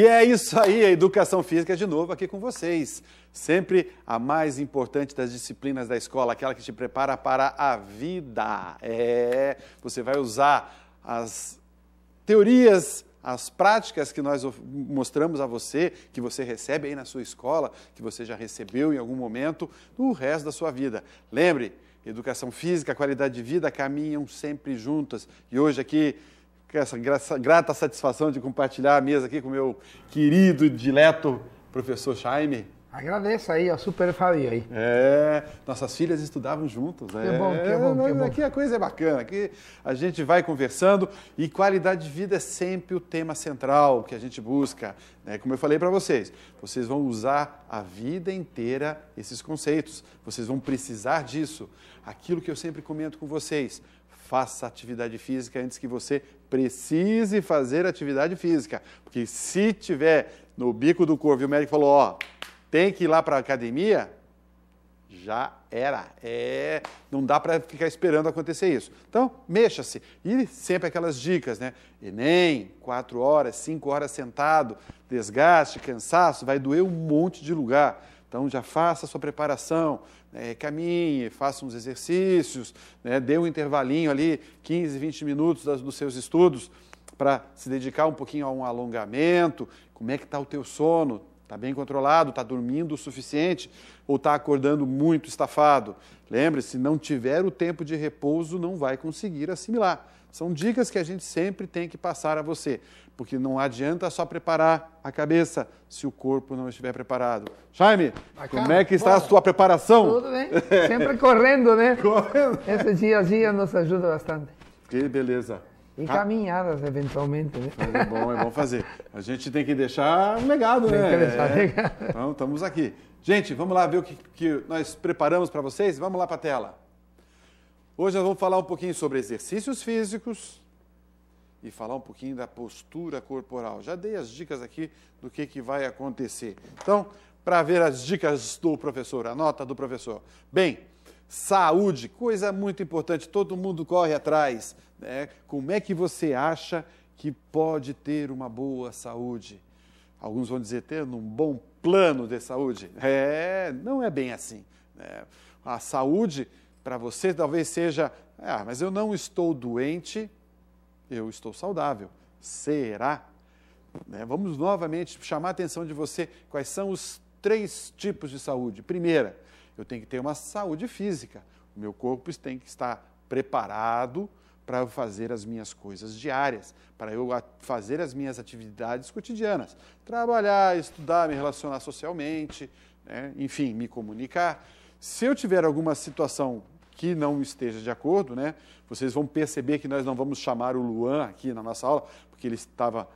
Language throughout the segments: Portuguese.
E é isso aí, a educação física de novo aqui com vocês. Sempre a mais importante das disciplinas da escola, aquela que te prepara para a vida. É, você vai usar as teorias, as práticas que nós mostramos a você, que você recebe aí na sua escola, que você já recebeu em algum momento, no resto da sua vida. Lembre, educação física, qualidade de vida caminham sempre juntas. E hoje aqui com essa grata satisfação de compartilhar a mesa aqui com o meu querido, e dileto professor Jaime. Agradeço aí, a super família aí. É, nossas filhas estudavam juntos, né? Que é, bom, que bom, que bom. Aqui a coisa é bacana, aqui a gente vai conversando e qualidade de vida é sempre o tema central que a gente busca, né? Como eu falei para vocês, vocês vão usar a vida inteira esses conceitos, vocês vão precisar disso. Aquilo que eu sempre comento com vocês, faça atividade física antes que você precise fazer atividade física. Porque se tiver no bico do corvo e o médico falou, ó, tem que ir lá para a academia, já era. É, não dá para ficar esperando acontecer isso. Então, mexa-se. E sempre aquelas dicas, né? Enem, quatro horas, cinco horas sentado, desgaste, cansaço, vai doer um monte de lugar então já faça a sua preparação, né, caminhe, faça uns exercícios, né, dê um intervalinho ali, 15, 20 minutos das, dos seus estudos, para se dedicar um pouquinho a um alongamento. Como é que está o teu sono? Está bem controlado? Está dormindo o suficiente? Ou está acordando muito estafado? Lembre-se, se não tiver o tempo de repouso, não vai conseguir assimilar. São dicas que a gente sempre tem que passar a você porque não adianta só preparar a cabeça se o corpo não estiver preparado. Jaime, como é que está a sua preparação? Tudo bem, sempre correndo, né? Correndo. Esse dia a dia nos ajuda bastante. Que beleza. E caminhadas, eventualmente. Né? É bom, é bom fazer. A gente tem que deixar um legado, tem né? Que deixar é. legado. Então, estamos aqui. Gente, vamos lá ver o que, que nós preparamos para vocês? Vamos lá para a tela. Hoje nós vamos falar um pouquinho sobre exercícios físicos, e falar um pouquinho da postura corporal. Já dei as dicas aqui do que, que vai acontecer. Então, para ver as dicas do professor, a nota do professor. Bem, saúde, coisa muito importante, todo mundo corre atrás. Né? Como é que você acha que pode ter uma boa saúde? Alguns vão dizer, ter um bom plano de saúde. É, não é bem assim. Né? A saúde, para você, talvez seja, ah, mas eu não estou doente, eu estou saudável. Será? Né? Vamos novamente chamar a atenção de você quais são os três tipos de saúde. Primeira, eu tenho que ter uma saúde física. O meu corpo tem que estar preparado para fazer as minhas coisas diárias, para eu fazer as minhas atividades cotidianas, trabalhar, estudar, me relacionar socialmente, né? enfim, me comunicar. Se eu tiver alguma situação que não esteja de acordo, né? Vocês vão perceber que nós não vamos chamar o Luan aqui na nossa aula, porque ele estava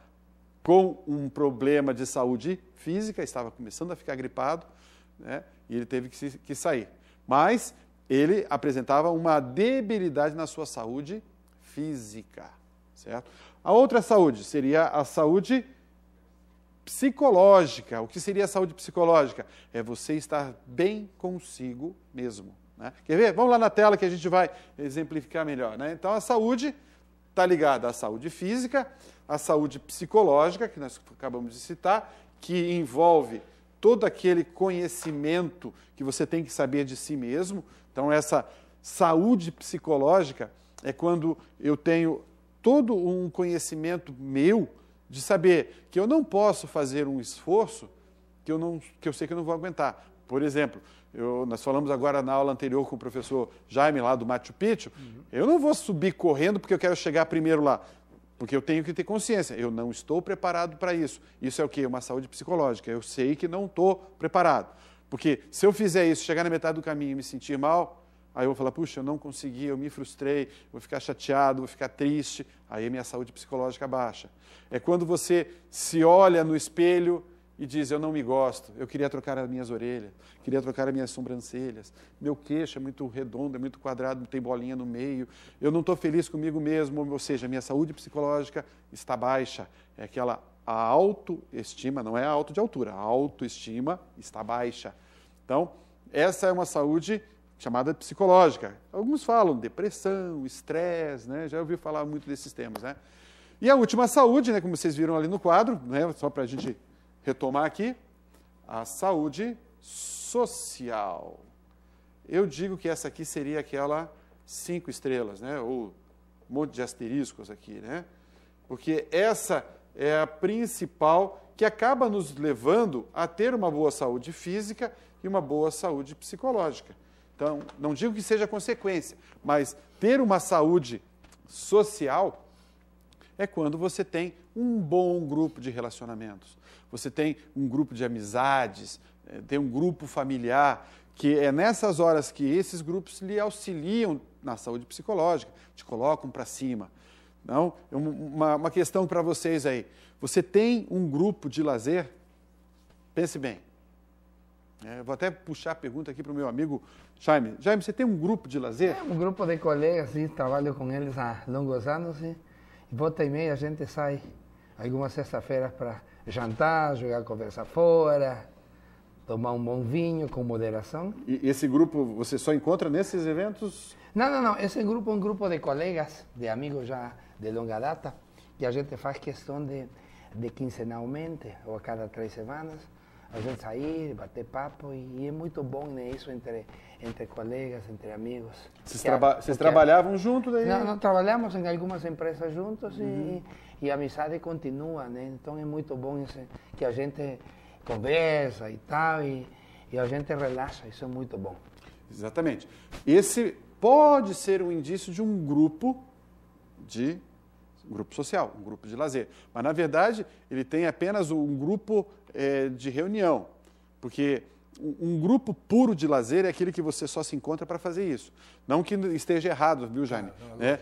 com um problema de saúde física, estava começando a ficar gripado, né? E ele teve que, se, que sair. Mas ele apresentava uma debilidade na sua saúde física, certo? A outra saúde seria a saúde psicológica. O que seria a saúde psicológica? É você estar bem consigo mesmo. Né? Quer ver? Vamos lá na tela que a gente vai exemplificar melhor. Né? Então, a saúde está ligada à saúde física, à saúde psicológica, que nós acabamos de citar, que envolve todo aquele conhecimento que você tem que saber de si mesmo. Então, essa saúde psicológica é quando eu tenho todo um conhecimento meu de saber que eu não posso fazer um esforço que eu, não, que eu sei que eu não vou aguentar. Por exemplo, eu, nós falamos agora na aula anterior com o professor Jaime lá do Machu Picchu, uhum. eu não vou subir correndo porque eu quero chegar primeiro lá. Porque eu tenho que ter consciência, eu não estou preparado para isso. Isso é o quê? Uma saúde psicológica. Eu sei que não estou preparado. Porque se eu fizer isso, chegar na metade do caminho e me sentir mal, aí eu vou falar, puxa, eu não consegui, eu me frustrei, vou ficar chateado, vou ficar triste, aí minha saúde psicológica baixa. É quando você se olha no espelho e diz: Eu não me gosto, eu queria trocar as minhas orelhas, queria trocar as minhas sobrancelhas, meu queixo é muito redondo, é muito quadrado, tem bolinha no meio, eu não estou feliz comigo mesmo, ou seja, minha saúde psicológica está baixa. É aquela autoestima, não é alto auto de altura, a autoestima está baixa. Então, essa é uma saúde chamada psicológica. Alguns falam depressão, estresse, né? Já ouviu falar muito desses temas, né? E a última saúde, né, como vocês viram ali no quadro, né, só para a gente retomar aqui, a saúde social. Eu digo que essa aqui seria aquela cinco estrelas, né? Ou um monte de asteriscos aqui, né? Porque essa é a principal que acaba nos levando a ter uma boa saúde física e uma boa saúde psicológica. Então, não digo que seja consequência, mas ter uma saúde social é quando você tem um bom grupo de relacionamentos. Você tem um grupo de amizades, eh, tem um grupo familiar, que é nessas horas que esses grupos lhe auxiliam na saúde psicológica, te colocam para cima. Não, é uma, uma questão para vocês aí. Você tem um grupo de lazer? Pense bem. É, vou até puxar a pergunta aqui para o meu amigo Jaime. Jaime, você tem um grupo de lazer? É um grupo de colegas, sim, trabalho com eles há longos anos. Sim volta e meia a gente sai algumas sexta-feiras para jantar, jogar conversa fora, tomar um bom vinho com moderação. E esse grupo você só encontra nesses eventos? Não, não, não. Esse grupo é um grupo de colegas, de amigos já de longa data, que a gente faz questão de, de quinzenalmente ou a cada três semanas a gente sair, bater papo e é muito bom né, isso entre entre colegas, entre amigos. Vocês, traba vocês trabalhavam juntos daí? Não, não, trabalhamos em algumas empresas juntos uhum. e, e, a amizade continua, né? ¿eh? Então é muito bom esse, que a gente conversa e tal e, e a gente relaxa, isso é muito bom. Exatamente. Esse pode ser um indício de um grupo de grupo social, um grupo de lazer. Mas, na verdade, ele tem apenas um grupo é, de reunião, porque um grupo puro de lazer é aquele que você só se encontra para fazer isso. Não que esteja errado, viu, Jaime? Não, não, É,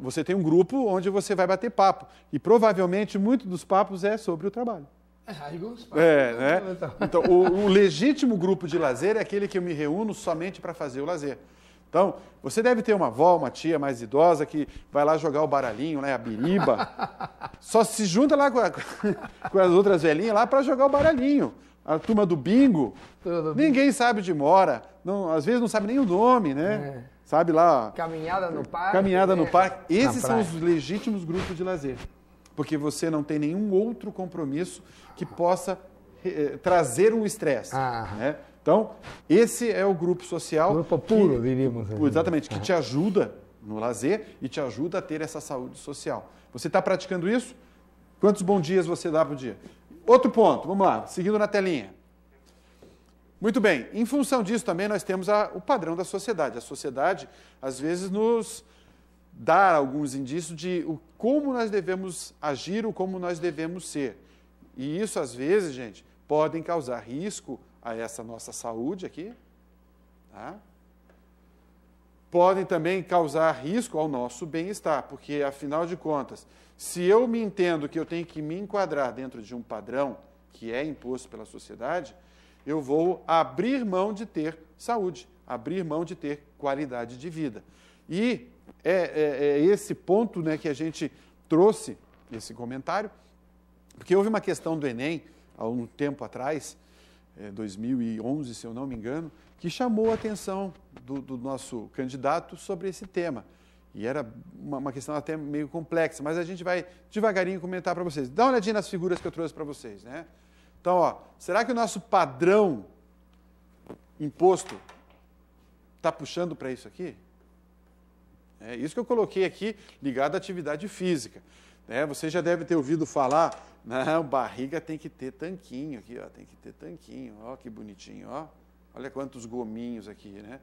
você tem um grupo onde você vai bater papo. E provavelmente muito dos papos é sobre o trabalho. É, É, né? Então. então, o, o legítimo grupo de lazer é aquele que eu me reúno somente para fazer o lazer. Então, você deve ter uma avó, uma tia mais idosa que vai lá jogar o baralhinho, né, a biriba. Só se junta lá com, a, com as outras velhinhas lá para jogar o baralhinho. A turma do bingo. Tudo Ninguém bingo. sabe de mora. Não, às vezes não sabe nem o nome, né? É. Sabe lá. Caminhada no parque. Caminhada no é. parque. Esses são os legítimos grupos de lazer. Porque você não tem nenhum outro compromisso que possa eh, trazer um estresse. Ah. Né? Então, esse é o grupo social. Grupo puro, que, diríamos. Assim. Exatamente, que é. te ajuda no lazer e te ajuda a ter essa saúde social. Você está praticando isso? Quantos bons dias você dá por dia? Outro ponto, vamos lá, seguindo na telinha. Muito bem, em função disso também nós temos a, o padrão da sociedade. A sociedade, às vezes, nos dá alguns indícios de o, como nós devemos agir ou como nós devemos ser. E isso, às vezes, gente, podem causar risco a essa nossa saúde aqui. Tá? Podem também causar risco ao nosso bem-estar, porque, afinal de contas, se eu me entendo que eu tenho que me enquadrar dentro de um padrão que é imposto pela sociedade, eu vou abrir mão de ter saúde, abrir mão de ter qualidade de vida. E é, é, é esse ponto né, que a gente trouxe, esse comentário, porque houve uma questão do Enem, há um tempo atrás, é, 2011, se eu não me engano, que chamou a atenção do, do nosso candidato sobre esse tema. E era uma, uma, questão até meio complexa, mas a gente vai devagarinho comentar para vocês. Dá uma olhadinha nas figuras que eu trouxe para vocês, né? Então, ó, será que o nosso padrão imposto está puxando para isso aqui? É isso que eu coloquei aqui, ligado à atividade física. Né? Você já deve ter ouvido falar, não, barriga tem que ter tanquinho aqui, ó, tem que ter tanquinho, ó, que bonitinho, ó. Olha quantos gominhos aqui, né?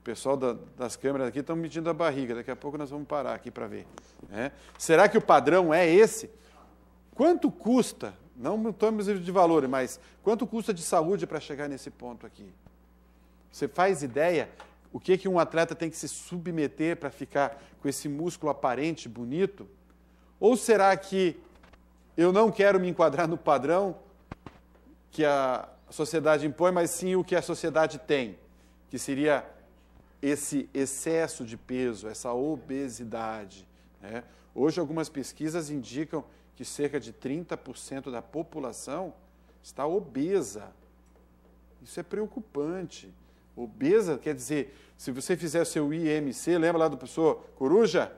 O pessoal da, das câmeras aqui estão medindo a barriga, daqui a pouco nós vamos parar aqui para ver. Né? Será que o padrão é esse? Quanto custa, não estamos de valor, mas quanto custa de saúde para chegar nesse ponto aqui? Você faz ideia o que, que um atleta tem que se submeter para ficar com esse músculo aparente, bonito? Ou será que eu não quero me enquadrar no padrão que a sociedade impõe, mas sim o que a sociedade tem, que seria esse excesso de peso, essa obesidade? Né? Hoje, algumas pesquisas indicam que cerca de 30% da população está obesa. Isso é preocupante. Obesa quer dizer, se você fizer o seu IMC, lembra lá do professor Coruja?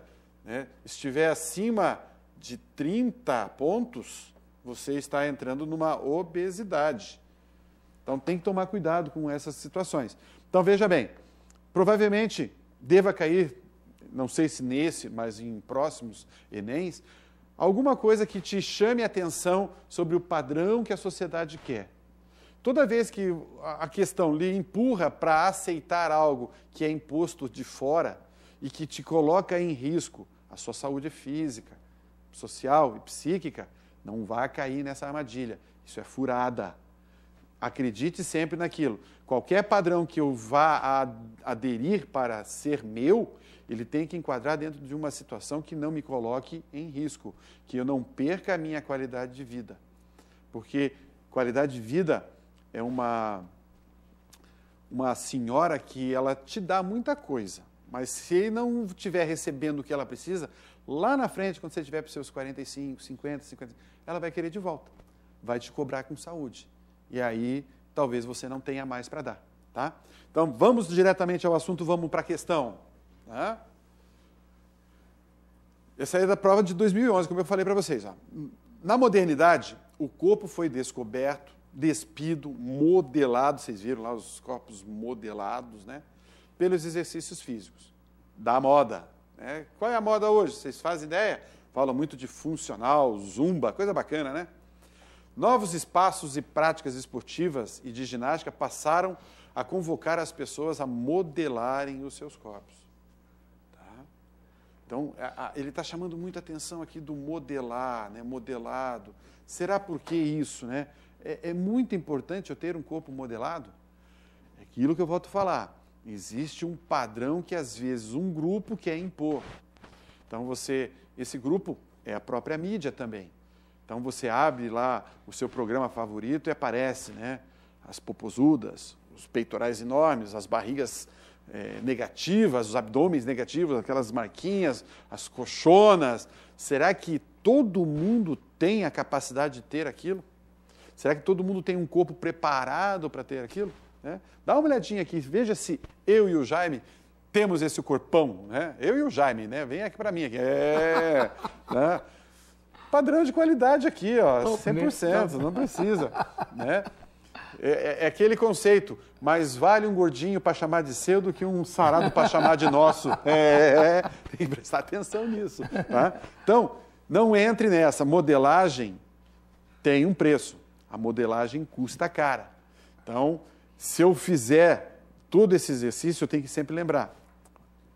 Né? Estiver acima de 30 pontos, você está entrando numa obesidade. Então tem que tomar cuidado com essas situações. Então veja bem, provavelmente deva cair, não sei se nesse, mas em próximos Enems, alguma coisa que te chame a atenção sobre o padrão que a sociedade quer. Toda vez que a questão lhe empurra para aceitar algo que é imposto de fora e que te coloca em risco a sua saúde física, social e psíquica, não vá cair nessa armadilha. Isso é furada. Acredite sempre naquilo. Qualquer padrão que eu vá aderir para ser meu, ele tem que enquadrar dentro de uma situação que não me coloque em risco, que eu não perca a minha qualidade de vida. Porque qualidade de vida é uma uma senhora que ela te dá muita coisa, mas se não estiver recebendo o que ela precisa, Lá na frente, quando você tiver para os seus 45, 50, 50, ela vai querer de volta. Vai te cobrar com saúde. E aí, talvez você não tenha mais para dar. Tá? Então, vamos diretamente ao assunto, vamos para a questão. Tá? Essa é da prova de 2011, como eu falei para vocês. Ó. Na modernidade, o corpo foi descoberto, despido, modelado, vocês viram lá os corpos modelados, né? Pelos exercícios físicos, da moda, né? Qual é a moda hoje? Vocês fazem ideia? Falam muito de funcional, zumba, coisa bacana, né? Novos espaços e práticas esportivas e de ginástica passaram a convocar as pessoas a modelarem os seus corpos. Tá? Então, ele está chamando muita atenção aqui do modelar, né? modelado. Será por que isso? Né? É, é muito importante eu ter um corpo modelado? É aquilo que eu volto a falar. Existe um padrão que às vezes um grupo quer impor. Então você, esse grupo é a própria mídia também. Então você abre lá o seu programa favorito e aparece, né? As popozudas, os peitorais enormes, as barrigas é, negativas, os abdômenes negativos, aquelas marquinhas, as coxonas. Será que todo mundo tem a capacidade de ter aquilo? Será que todo mundo tem um corpo preparado para ter aquilo? Né? Dá uma olhadinha aqui, veja se eu e o Jaime temos esse corpão, né? Eu e o Jaime, né? Vem aqui para mim aqui. É, né? Padrão de qualidade aqui, ó, 100%, né? não precisa, né? É, é, é, aquele conceito, mais vale um gordinho para chamar de seu do que um sarado para chamar de nosso. É, é, é, tem que prestar atenção nisso. Tá? Então, não entre nessa. Modelagem tem um preço. A modelagem custa cara. Então, se eu fizer todo esse exercício, eu tenho que sempre lembrar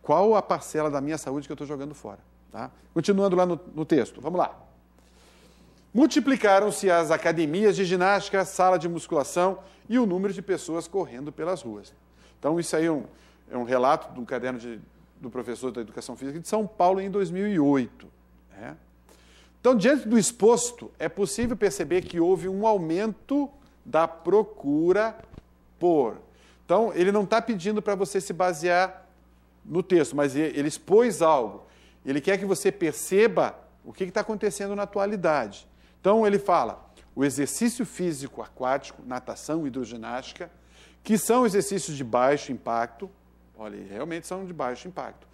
qual a parcela da minha saúde que eu estou jogando fora. Tá? Continuando lá no, no texto, vamos lá. Multiplicaram-se as academias de ginástica, sala de musculação e o número de pessoas correndo pelas ruas. Então, isso aí é um, é um relato do caderno de, do professor da Educação Física de São Paulo em 2008. Né? Então, diante do exposto, é possível perceber que houve um aumento da procura expor. Então, ele não está pedindo para você se basear no texto, mas ele expôs algo. Ele quer que você perceba o que está acontecendo na atualidade. Então, ele fala: o exercício físico aquático, natação, hidroginástica, que são exercícios de baixo impacto, olha, realmente são de baixo impacto,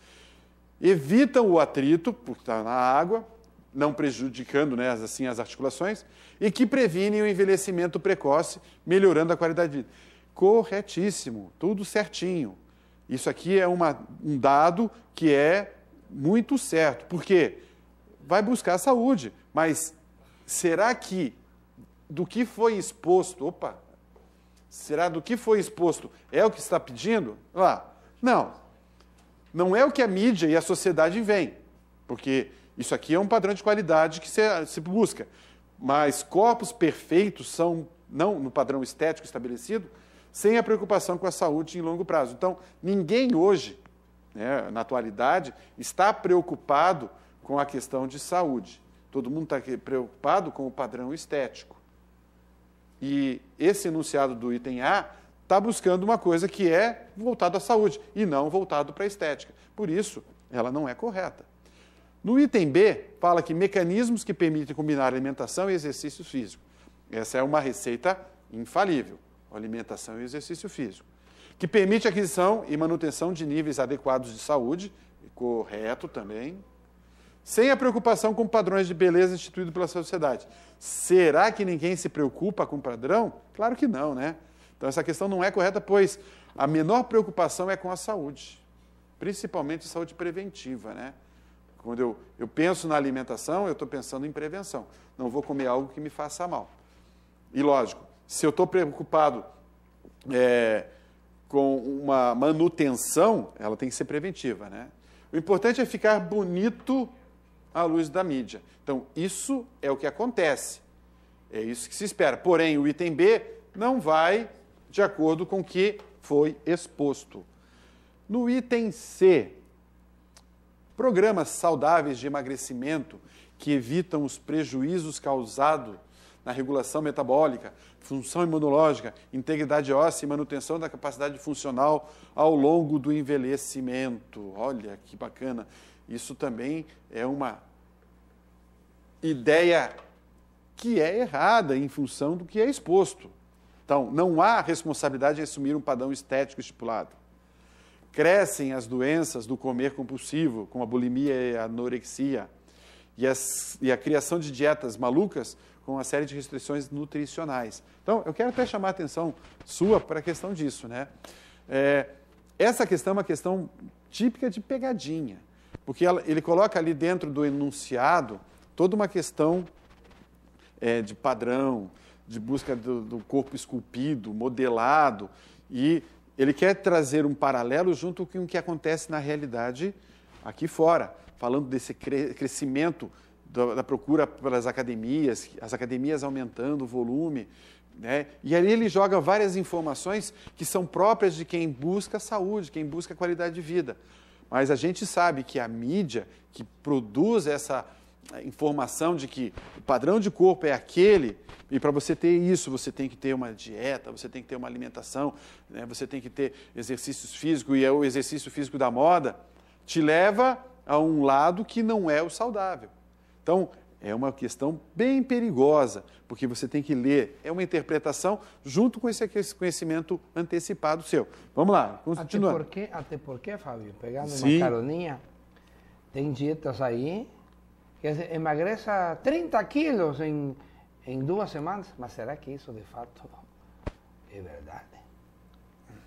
evitam o atrito, porque está na água, não prejudicando né, assim, as articulações, e que previnem o envelhecimento precoce, melhorando a qualidade de vida corretíssimo, tudo certinho. Isso aqui é uma, um dado que é muito certo, porque vai buscar saúde, mas será que do que foi exposto, opa, será do que foi exposto é o que está pedindo? Lá, não. Não é o que a mídia e a sociedade vem, porque isso aqui é um padrão de qualidade que se, se busca. Mas corpos perfeitos são, não no padrão estético estabelecido, sem a preocupação com a saúde em longo prazo. Então, ninguém hoje, né, na atualidade, está preocupado com a questão de saúde. Todo mundo está preocupado com o padrão estético. E esse enunciado do item A está buscando uma coisa que é voltado à saúde e não voltado para a estética. Por isso, ela não é correta. No item B, fala que mecanismos que permitem combinar alimentação e exercício físico. Essa é uma receita infalível alimentação e exercício físico, que permite a aquisição e manutenção de níveis adequados de saúde, correto também, sem a preocupação com padrões de beleza instituídos pela sociedade. Será que ninguém se preocupa com padrão? Claro que não, né? Então essa questão não é correta, pois a menor preocupação é com a saúde, principalmente saúde preventiva, né? Quando eu, eu penso na alimentação, eu estou pensando em prevenção. Não vou comer algo que me faça mal. E lógico, se eu estou preocupado é, com uma manutenção, ela tem que ser preventiva. Né? O importante é ficar bonito à luz da mídia. Então, isso é o que acontece. É isso que se espera. Porém, o item B não vai de acordo com o que foi exposto. No item C, programas saudáveis de emagrecimento que evitam os prejuízos causados na regulação metabólica, função imunológica, integridade óssea e manutenção da capacidade funcional ao longo do envelhecimento. Olha que bacana! Isso também é uma ideia que é errada em função do que é exposto. Então, não há responsabilidade em assumir um padrão estético estipulado. Crescem as doenças do comer compulsivo, como a bulimia e a anorexia, e, as, e a criação de dietas malucas com uma série de restrições nutricionais. Então, eu quero até chamar a atenção sua para a questão disso, né? É, essa questão é uma questão típica de pegadinha, porque ela, ele coloca ali dentro do enunciado toda uma questão é, de padrão, de busca do, do corpo esculpido, modelado, e ele quer trazer um paralelo junto com o que acontece na realidade aqui fora, falando desse crescimento da, da procura pelas academias, as academias aumentando o volume, né? E ali ele joga várias informações que são próprias de quem busca saúde, quem busca qualidade de vida. Mas a gente sabe que a mídia que produz essa eh, informação de que o padrão de corpo é aquele, e para você ter isso, você tem que ter uma dieta, você tem que ter uma alimentação, né? você tem que ter exercícios físicos, e é o exercício físico da moda, te leva a um lado que não é o saudável. Então, é uma questão bem perigosa, porque você tem que ler, é uma interpretação junto com esse conhecimento antecipado seu. Vamos lá, continuando. Até porque, até porque Fábio, pegando Sim. uma caroninha, tem dietas aí que emagreça 30 quilos em, em duas semanas, mas será que isso de fato é verdade?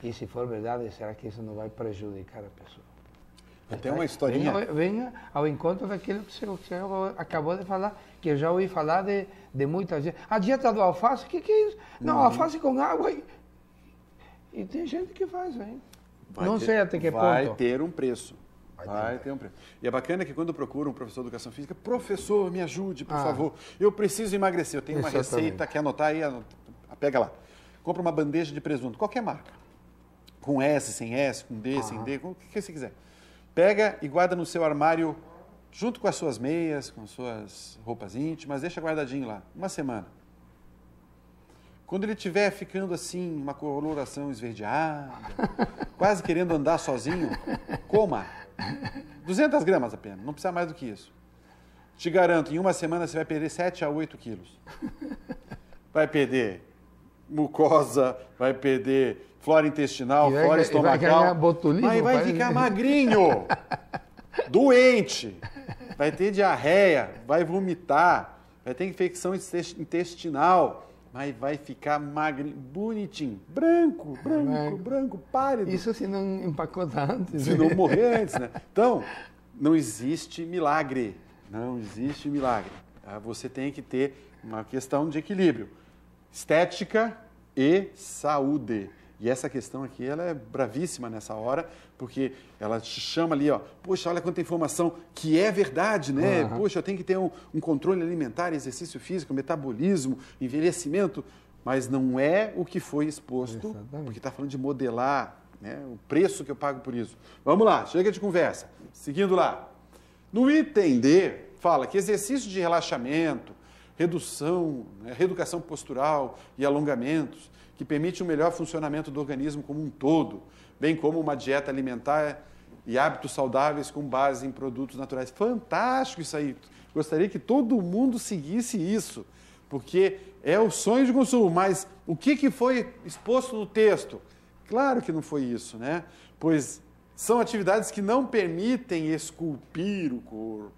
E se for verdade, será que isso não vai prejudicar a pessoa? Tem uma historinha. Venha, venha ao encontro daquilo que o senhor acabou de falar, que eu já ouvi falar de, de muita gente. A dieta do alface, o que, que é isso? Não, não uhum. alface com água. E, e tem gente que faz, hein? Vai não ter, sei até que vai ponto. Vai ter um preço. Vai, ter. um preço. E é bacana que quando procura um professor de educação física, professor, me ajude, por ah. favor. Eu preciso emagrecer. Eu tenho uma receita, que anotar aí? pega lá. Compra uma bandeja de presunto, qualquer marca. Com S, sem S, com D, ah. sem D, com o que você quiser Pega e guarda no seu armário, junto com as suas meias, com as suas roupas íntimas, deixa guardadinho lá, uma semana. Quando ele estiver ficando assim, uma coloração esverdeada, quase querendo andar sozinho, coma. 200 gramas apenas, não precisa mais do que isso. Te garanto, em uma semana você vai perder 7 a 8 quilos. Vai perder mucosa, vai perder flora intestinal, flora estomacal. Vai mas vai ficar magrinho, doente, vai ter diarreia, vai vomitar, vai ter infecção intestinal, mas vai ficar magrinho, bonitinho, branco, branco, branco, pálido. Isso se não empacotar antes. Se né? não morrer antes, né? Então, não existe milagre, não existe milagre. Tá? Você tem que ter uma questão de equilíbrio, estética e saúde. E essa questão aqui, ela é bravíssima nessa hora, porque ela te chama ali, ó, poxa, olha quanta informação que é verdade, né? Uhum. Poxa, eu tenho que ter um, um controle alimentar, exercício físico, metabolismo, envelhecimento, mas não é o que foi exposto, Exatamente. porque está falando de modelar, né? O preço que eu pago por isso. Vamos lá, chega de conversa. Seguindo lá. No item D, fala que exercício de relaxamento, redução, né, reeducação postural e alongamentos, que permite um melhor funcionamento do organismo como um todo, bem como uma dieta alimentar e hábitos saudáveis com base em produtos naturais. Fantástico isso aí! Gostaria que todo mundo seguisse isso, porque é o sonho de consumo, mas o que, que foi exposto no texto? Claro que não foi isso, né? Pois são atividades que não permitem esculpir o corpo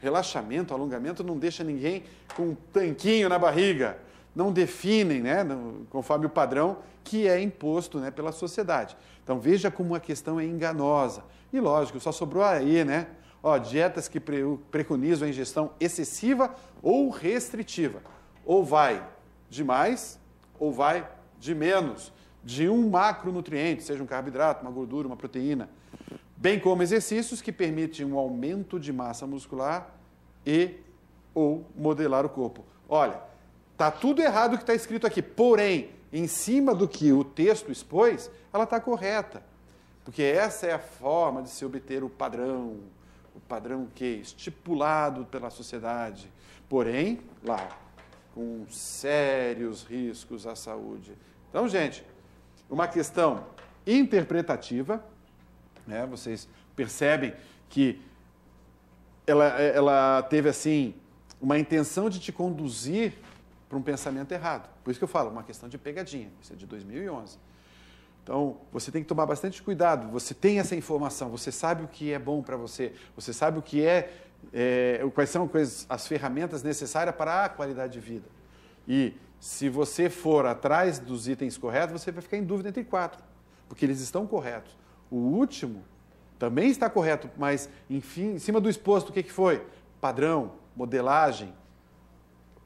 Relaxamento, alongamento não deixa ninguém com um tanquinho na barriga. Não definem, né, conforme o padrão que é imposto né, pela sociedade. Então veja como a questão é enganosa. E lógico, só sobrou aí, né? Ó, dietas que pre preconizam a ingestão excessiva ou restritiva. Ou vai de mais ou vai de menos de um macronutriente, seja um carboidrato, uma gordura, uma proteína bem como exercícios que permitem um aumento de massa muscular e ou modelar o corpo. Olha, tá tudo errado o que está escrito aqui, porém, em cima do que o texto expôs, ela está correta. Porque essa é a forma de se obter o padrão, o padrão que é estipulado pela sociedade. Porém, lá, com sérios riscos à saúde. Então, gente, uma questão interpretativa né? Vocês percebem que ela, ela teve assim uma intenção de te conduzir para um pensamento errado. Por isso que eu falo, uma questão de pegadinha. Isso é de 2011. Então, você tem que tomar bastante cuidado. Você tem essa informação, você sabe o que é bom para você, você sabe o que é, é quais são as ferramentas necessárias para a qualidade de vida. E se você for atrás dos itens corretos, você vai ficar em dúvida entre quatro, porque eles estão corretos. O último também está correto, mas, enfim, em cima do exposto, o que, que foi? Padrão, modelagem,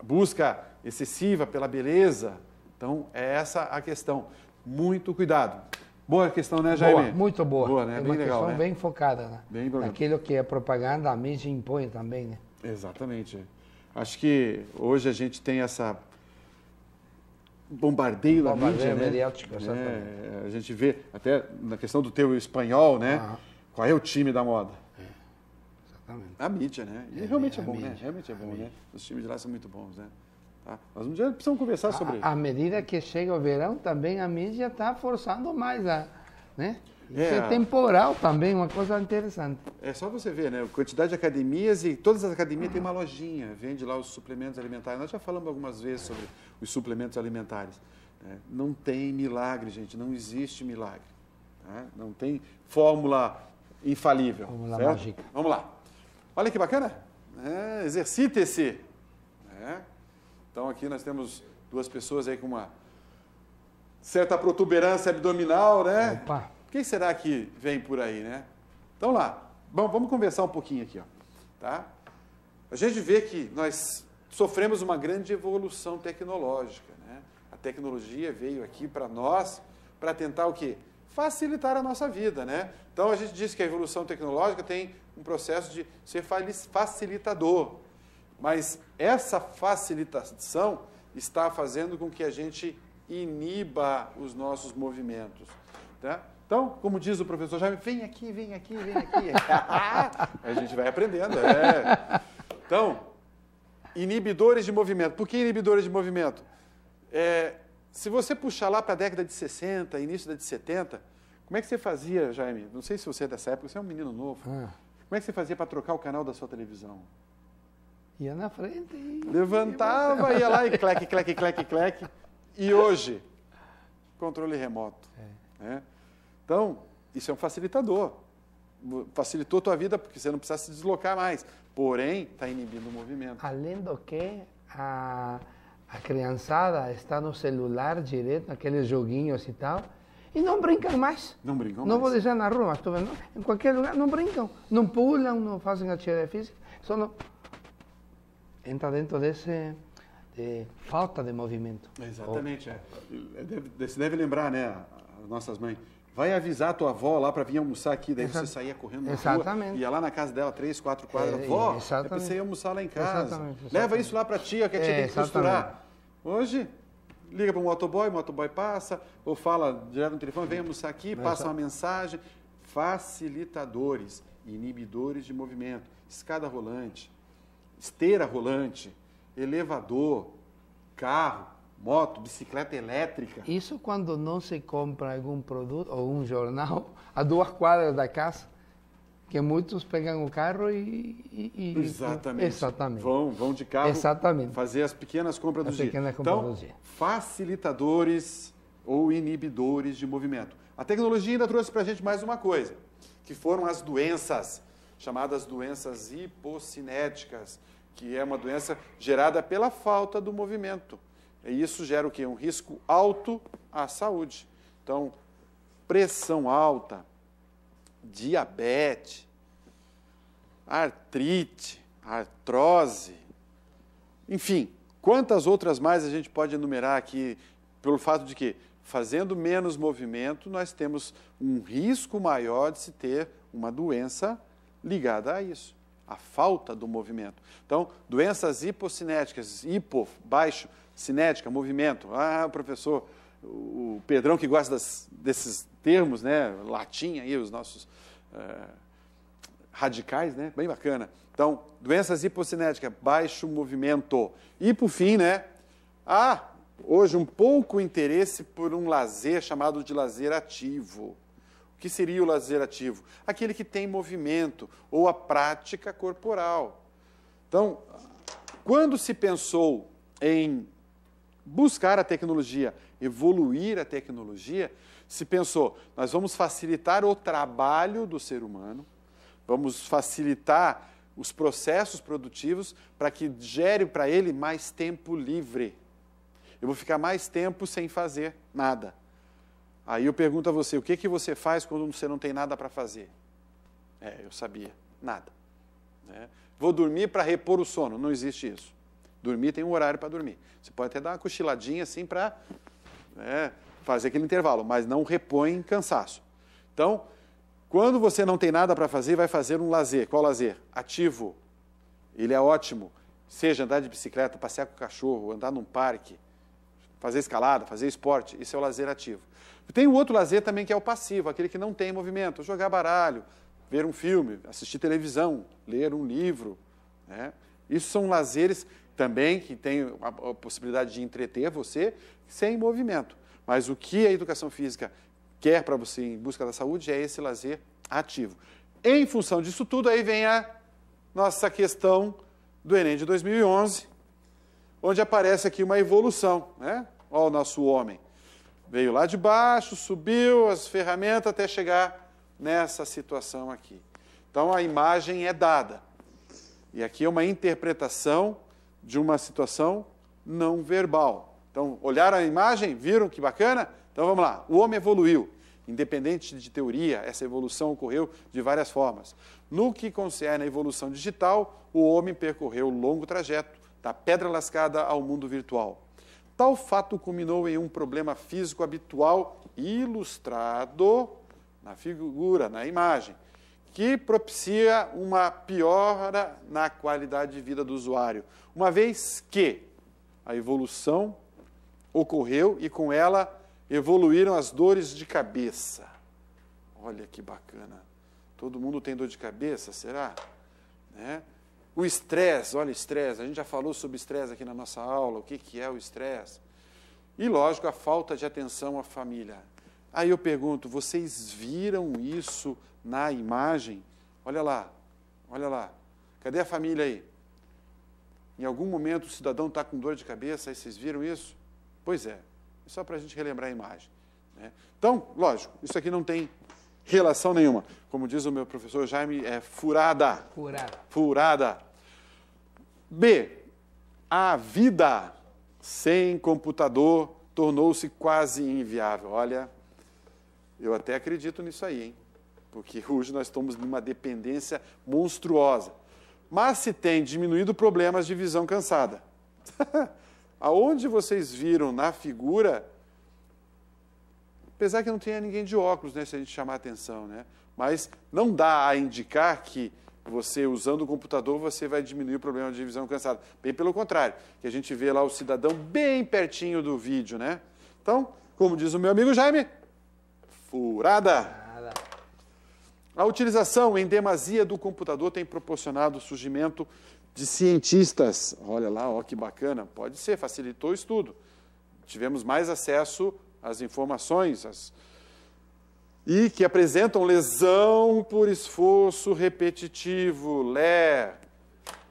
busca excessiva pela beleza. Então, é essa a questão. Muito cuidado. Boa questão, né, Jaime? Boa, muito boa. Boa, né? É bem uma legal, questão né? bem focada, né? Bem Aquilo que é propaganda, a mídia impõe também, né? Exatamente. Acho que hoje a gente tem essa bombardeio, bombardeio da mídia, né? mediático, Exatamente. É, a gente vê até na questão do teu espanhol, né? Ah. Qual é o time da moda? É. Exatamente. A mídia, né? E é, realmente é, é bom, né? mídia. né? Realmente é, é bom, né? Os times de lá são muito bons, né? Tá? Mas um dia precisamos conversar sobre a, isso. À medida que chega o verão, também a mídia está forçando mais a, né? É, Isso é temporal também, uma coisa interessante. É só você ver, né? A quantidade de academias e todas as academias têm uma lojinha, vende lá os suplementos alimentares. Nós já falamos algumas vezes sobre os suplementos alimentares. Né? Não tem milagre, gente, não existe milagre. Tá? Não tem fórmula infalível. Fórmula certo? mágica. Vamos lá. Olha que bacana. É, Exercite-se. É. Então aqui nós temos duas pessoas aí com uma certa protuberância abdominal, né? Opa quem será que vem por aí, né? Então lá, bom, vamos conversar um pouquinho aqui, ó, tá? A gente vê que nós sofremos uma grande evolução tecnológica, né? A tecnologia veio aqui para nós para tentar o quê? Facilitar a nossa vida, né? Então a gente diz que a evolução tecnológica tem um processo de ser facilitador, mas essa facilitação está fazendo com que a gente iniba os nossos movimentos. Tá? Então, como diz o professor Jaime, vem aqui, vem aqui, vem aqui. a gente vai aprendendo. É. Então, inibidores de movimento. Por que inibidores de movimento? É, se você puxar lá para a década de 60, início da de 70, como é que você fazia, Jaime? Não sei se você é dessa época, você é um menino novo. Ah. Como é que você fazia para trocar o canal da sua televisão? Ia na frente. E... Levantava, ia lá e cleque, cleque, cleque, cleque. E hoje, controle remoto. É. Né? Então, isso é um facilitador. Facilitou a tua vida porque você não precisa se deslocar mais. Porém, está inibindo o movimento. Além do que, a, a criançada está no celular direto, naqueles joguinhos e tal, e não brincam mais. Não brincam Não mais. vou deixar na rua, mas estou vendo, em qualquer lugar, não brincam. Não pulam, não fazem atividade física, só não... Entra dentro desse... De falta de movimento. Exatamente, Ou... é. Você deve lembrar, né, nossas mães vai avisar a tua avó lá para vir almoçar aqui. Daí você saía correndo na exatamente. rua, ia lá na casa dela, três, quatro é, quadras. É, vó, é pra você ir almoçar lá em casa. Exatamente, exatamente. Leva isso lá para tia, que a tia é, tem que costurar. Hoje, liga para o motoboy, o motoboy passa, ou fala direto no telefone, vem almoçar aqui, passa uma mensagem. Facilitadores, inibidores de movimento, escada rolante, esteira rolante, elevador, carro, moto, bicicleta elétrica. Isso quando não se compra algum produto ou um jornal a duas quadras da casa, que muitos pegam o carro e, e, e exatamente. exatamente. Vão, vão de carro exatamente. fazer as pequenas compras do pequenas dia. então, do dia. facilitadores ou inibidores de movimento. A tecnologia ainda trouxe para a gente mais uma coisa, que foram as doenças, chamadas doenças hipocinéticas, que é uma doença gerada pela falta do movimento. E isso gera o quê? Um risco alto à saúde. Então, pressão alta, diabetes, artrite, artrose, enfim, quantas outras mais a gente pode enumerar aqui pelo fato de que fazendo menos movimento nós temos um risco maior de se ter uma doença ligada a isso a falta do movimento. Então, doenças hipocinéticas, hipo, baixo, cinética, movimento. Ah, professor, o Pedrão que gosta das, desses termos, né, latim aí, os nossos é, radicais, né, bem bacana. Então, doenças hipocinéticas, baixo movimento. E, por fim, né, há hoje um pouco interesse por um lazer chamado de lazer ativo que seria o lazer ativo? Aquele que tem movimento ou a prática corporal. Então, quando se pensou em buscar a tecnologia, evoluir a tecnologia, se pensou, nós vamos facilitar o trabalho do ser humano, vamos facilitar os processos produtivos para que gere para ele mais tempo livre. Eu vou ficar mais tempo sem fazer nada. Aí eu pergunto a você, o que, que você faz quando você não tem nada para fazer? É, eu sabia, nada. Né? Vou dormir para repor o sono, não existe isso. Dormir tem um horário para dormir. Você pode até dar uma cochiladinha assim para né, fazer aquele intervalo, mas não repõe cansaço. Então, quando você não tem nada para fazer, vai fazer um lazer. Qual lazer? Ativo. Ele é ótimo. Seja andar de bicicleta, passear com o cachorro, andar num parque, fazer escalada, fazer esporte, isso é o lazer ativo. Tem o outro lazer também que é o passivo, aquele que não tem movimento, jogar baralho, ver um filme, assistir televisão, ler um livro. Né? Isso são lazeres também que têm a possibilidade de entreter você sem movimento. Mas o que a educação física quer para você em busca da saúde é esse lazer ativo. Em função disso tudo, aí vem a nossa questão do Enem de 2011, onde aparece aqui uma evolução. Né? Olha o nosso homem. Veio lá de baixo, subiu as ferramentas até chegar nessa situação aqui. Então a imagem é dada. E aqui é uma interpretação de uma situação não verbal. Então, olharam a imagem, viram que bacana? Então vamos lá. O homem evoluiu. Independente de teoria, essa evolução ocorreu de várias formas. No que concerne a evolução digital, o homem percorreu um longo trajeto da pedra lascada ao mundo virtual. Tal fato culminou em um problema físico habitual ilustrado na figura, na imagem, que propicia uma piora na qualidade de vida do usuário, uma vez que a evolução ocorreu e com ela evoluíram as dores de cabeça. Olha que bacana. Todo mundo tem dor de cabeça, será? Né? O estresse, olha, estresse, a gente já falou sobre estresse aqui na nossa aula, o que, que é o estresse. E, lógico, a falta de atenção à família. Aí eu pergunto, vocês viram isso na imagem? Olha lá, olha lá. Cadê a família aí? Em algum momento o cidadão está com dor de cabeça, aí vocês viram isso? Pois é, é só para a gente relembrar a imagem. Né? Então, lógico, isso aqui não tem relação nenhuma. Como diz o meu professor Jaime, é furada. Furada. Furada. B. A vida sem computador tornou-se quase inviável. Olha, eu até acredito nisso aí, hein? Porque hoje nós estamos numa dependência monstruosa. Mas se tem diminuído problemas de visão cansada. Aonde vocês viram na figura Apesar que não tenha ninguém de óculos, né, se a gente chamar a atenção, né? Mas não dá a indicar que você usando o computador você vai diminuir o problema de visão cansada. Bem pelo contrário, que a gente vê lá o cidadão bem pertinho do vídeo, né? Então, como diz o meu amigo Jaime, furada. A utilização em demasia do computador tem proporcionado o surgimento de cientistas. Olha lá, ó que bacana, pode ser, facilitou o estudo. Tivemos mais acesso as informações, as, e que apresentam lesão por esforço repetitivo, lé.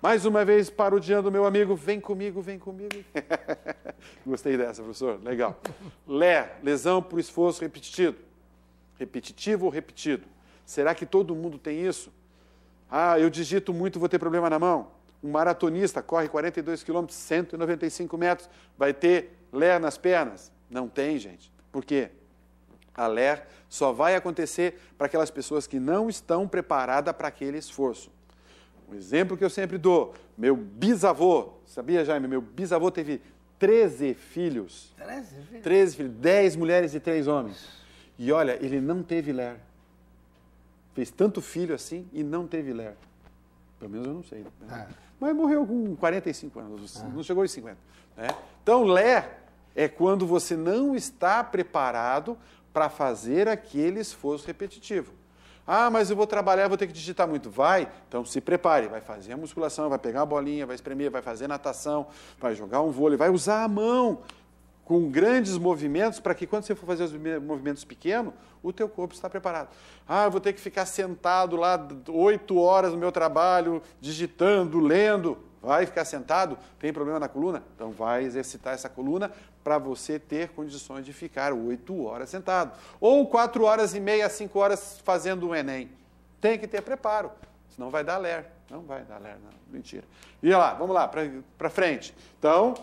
Mais uma vez, parodiando meu amigo, vem comigo, vem comigo. Gostei dessa, professor, legal. Lé, lesão por esforço repetitivo. Repetitivo ou repetido? Será que todo mundo tem isso? Ah, eu digito muito, vou ter problema na mão. Um maratonista corre 42 quilômetros, 195 metros, vai ter lé nas pernas. Não tem, gente. Por quê? A LER só vai acontecer para aquelas pessoas que não estão preparadas para aquele esforço. Um exemplo que eu sempre dou: meu bisavô, sabia, Jaime? Meu bisavô teve 13 filhos. 13 filhos? 13 filhos, 10 mulheres e 3 homens. E olha, ele não teve LER. Fez tanto filho assim e não teve LER. Pelo menos eu não sei. Né? Ah. Mas morreu com 45 anos, ah. não chegou aos 50. Né? Então, LER é quando você não está preparado para fazer aquele esforço repetitivo. Ah, mas eu vou trabalhar, vou ter que digitar muito. Vai, então se prepare, vai fazer a musculação, vai pegar a bolinha, vai espremer, vai fazer natação, vai jogar um vôlei, vai usar a mão com grandes movimentos para que quando você for fazer os movimentos pequenos, o teu corpo está preparado. Ah, eu vou ter que ficar sentado lá oito horas no meu trabalho, digitando, lendo. Vai ficar sentado? Tem problema na coluna? Então vai exercitar essa coluna para você ter condições de ficar oito horas sentado. Ou quatro horas e meia, cinco horas fazendo um Enem. Tem que ter preparo, senão vai dar ler. Não vai dar ler, não. Mentira. E lá, vamos lá, para frente. Então,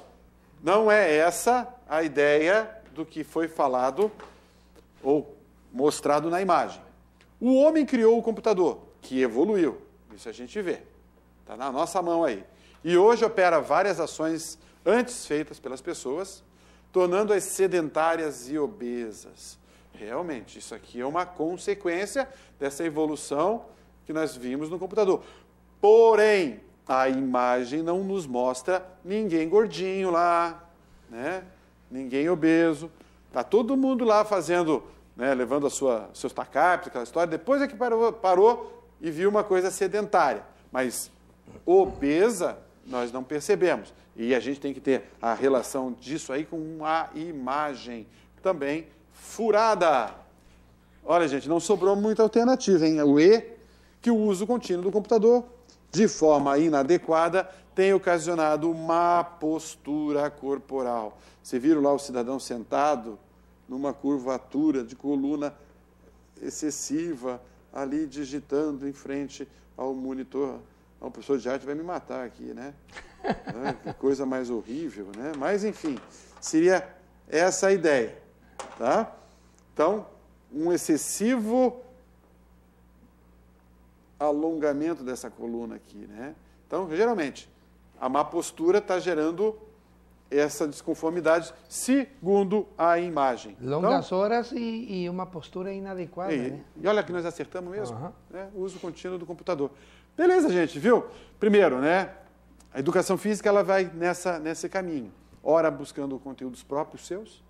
não é essa a ideia do que foi falado ou mostrado na imagem. O homem criou o computador, que evoluiu. Isso a gente vê. Está na nossa mão aí e hoje opera várias ações antes feitas pelas pessoas, tornando-as sedentárias e obesas. Realmente, isso aqui é uma consequência dessa evolução que nós vimos no computador. Porém, a imagem não nos mostra ninguém gordinho lá, né? ninguém obeso. Está todo mundo lá fazendo, né, levando a sua, seus tacapes, aquela história. Depois é que parou, parou e viu uma coisa sedentária. Mas obesa nós não percebemos. E a gente tem que ter a relação disso aí com a imagem também furada. Olha, gente, não sobrou muita alternativa, hein? O E, que o uso contínuo do computador, de forma inadequada, tem ocasionado má postura corporal. Você viram lá o cidadão sentado numa curvatura de coluna excessiva, ali digitando em frente ao monitor ah, o professor de arte vai me matar aqui, né? né? que coisa mais horrível, né? Mas, enfim, seria essa a ideia, tá? Então, um excessivo alongamento dessa coluna aqui, né? Então, geralmente, a má postura está gerando essa desconformidade, segundo a imagem. Longas então, horas e, e, uma postura inadequada. E, né? e olha que nós acertamos mesmo, uhum. né? o uso contínuo do computador. Beleza, gente, viu? Primeiro, né? A educação física ela vai nessa, nesse caminho. Ora, buscando conteúdos próprios seus,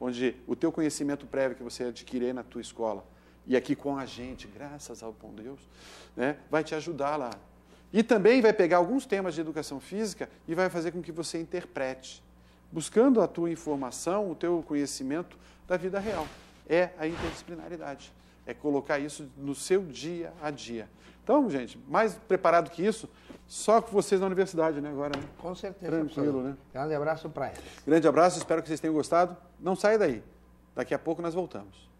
onde o teu conhecimento prévio que você adquirir na tua escola, e aqui com a gente, graças ao bom Deus, né, vai te ajudar lá e também vai pegar alguns temas de educação física e vai fazer com que você interprete, buscando a tua informação, o teu conhecimento da vida real. É a interdisciplinaridade. É colocar isso no seu dia a dia. Então, gente, mais preparado que isso, só com vocês na universidade, né, agora, né? Com certeza. Tranquilo, né? Grande abraço para eles. Grande abraço, espero que vocês tenham gostado. Não saia daí. Daqui a pouco nós voltamos.